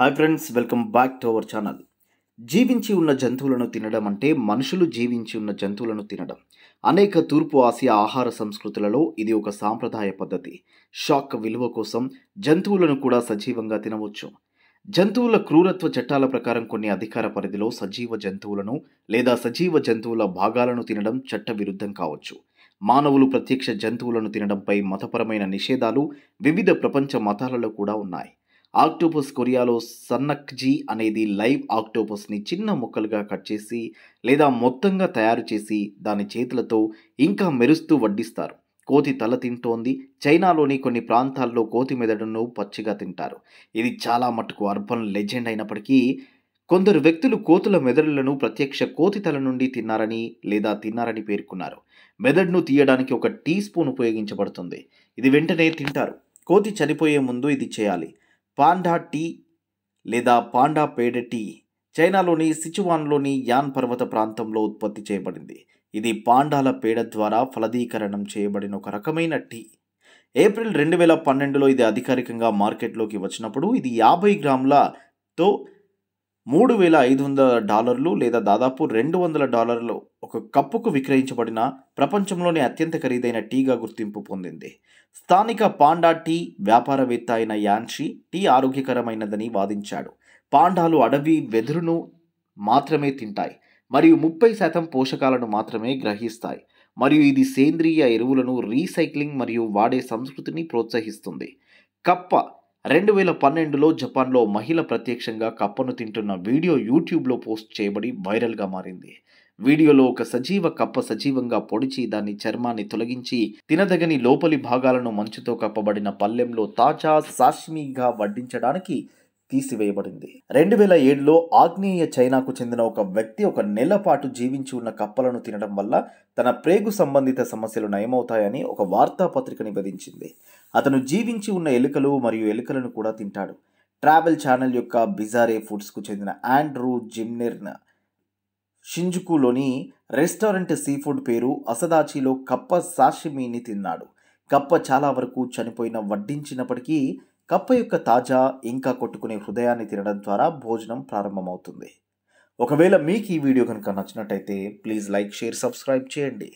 hi friends welcome back to our channel జీవించి ఉన్న జంతువులను తినడం అంటే మనుషులు జీవించి ఉన్న జంతువులను తినడం అనేక తూర్పు ఆసియా ఆహార సంస్కృతులలో ఇది ఒక సాంప్రదాయ పద్ధతి షాక్ విలువ కోసం జంతువులను కూడా సజీవంగా తినవచ్చు జంతువుల క్రూరత్వ చట్టాల ప్రకారం కొన్ని అధికార పరిధిలో సజీవ జంతువులను లేదా సజీవ జంతువుల భాగాలను తినడం చట్టవిరుద్ధం కావచ్చు మానవులు ప్రత్యక్ష జంతువులను తినడంపై మతపరమైన నిషేధాలు వివిధ ప్రపంచ మతాలలో కూడా ఉన్నాయి ఆక్టోపస్ కొరియాలో సన్నక్జీ అనేది లైవ్ ఆక్టోపస్ని చిన్న ముక్కలుగా కట్ చేసి లేదా మొత్తంగా తయారు చేసి దాని చేతులతో ఇంకా మెరుస్తూ వడ్డిస్తారు కోతి తల తింటోంది చైనాలోని కొన్ని ప్రాంతాల్లో కోతి మెదడును పచ్చిగా తింటారు ఇది చాలా మటుకు అర్బన్ లెజెండ్ అయినప్పటికీ కొందరు వ్యక్తులు కోతుల మెదడులను ప్రత్యక్ష కోతి తల నుండి తిన్నారని లేదా తిన్నారని పేర్కొన్నారు మెదడును తీయడానికి ఒక టీ స్పూన్ ఉపయోగించబడుతుంది ఇది వెంటనే తింటారు కోతి చనిపోయే ముందు ఇది చేయాలి పాండా టీ లేదా పాండా పేడ టీ చైనాలోని సిచువాన్లోని యాన్ పర్వత ప్రాంతంలో ఉత్పత్తి చేయబడింది ఇది పాండాల పేడ ద్వారా ఫలదీకరణం చేయబడిన ఒక రకమైన టీ ఏప్రిల్ రెండు వేల పన్నెండులో ఇది అధికారికంగా మార్కెట్లోకి వచ్చినప్పుడు ఇది యాభై గ్రాములతో మూడు వేల ఐదు వందల డాలర్లు లేదా దాదాపు రెండు వందల డాలర్లు ఒక కప్పుకు విక్రయించబడిన ప్రపంచంలోనే అత్యంత ఖరీదైన టీగా గుర్తింపు పొందింది స్థానిక పాండా టీ వ్యాపారవేత్త అయిన యాన్షి టీ ఆరోగ్యకరమైనదని వాదించాడు పాండాలు అడవి వెదురును మాత్రమే తింటాయి మరియు ముప్పై శాతం పోషకాలను మాత్రమే గ్రహిస్తాయి మరియు ఇది సేంద్రియ ఎరువులను రీసైక్లింగ్ మరియు వాడే సంస్కృతిని ప్రోత్సహిస్తుంది కప్ప రెండు వేల పన్నెండులో జపాన్లో మహిళ ప్రత్యక్షంగా కప్పను తింటున్న వీడియో యూట్యూబ్లో పోస్ట్ చేయబడి వైరల్గా మారింది వీడియోలో ఒక సజీవ కప్ప సజీవంగా పొడిచి దాని చర్మాన్ని తొలగించి తినదగని లోపలి భాగాలను మంచుతో కప్పబడిన పల్లెంలో తాజా సాష్మీగా వడ్డించడానికి తీసివేయబడింది రెండు వేల ఏడులో ఆగ్నేయ చైనాకు చెందిన ఒక వ్యక్తి ఒక నెల పాటు జీవించి ఉన్న కప్పలను తినడం వల్ల తన ప్రేగు సంబంధిత సమస్యలు నయమవుతాయని ఒక వార్తాపత్రిక నివేదించింది అతను జీవించి ఉన్న ఎలుకలు మరియు ఎలుకలను కూడా తింటాడు ట్రావెల్ ఛానల్ యొక్క బిజారే ఫుడ్స్కు చెందిన ఆండ్రూ జిమ్నెర్న్ షింజుకులోని రెస్టారెంట్ సీఫుడ్ పేరు అసదాచిలో కప్ప సాషిమీని తిన్నాడు కప్ప చాలా వరకు చనిపోయిన వడ్డించినప్పటికీ కప్ప యొక్క తాజా ఇంకా కొట్టుకునే హృదయాన్ని తినడం ద్వారా భోజనం ప్రారంభమవుతుంది ఒకవేళ మీకు ఈ వీడియో కనుక నచ్చినట్టయితే ప్లీజ్ లైక్ షేర్ సబ్స్క్రైబ్ చేయండి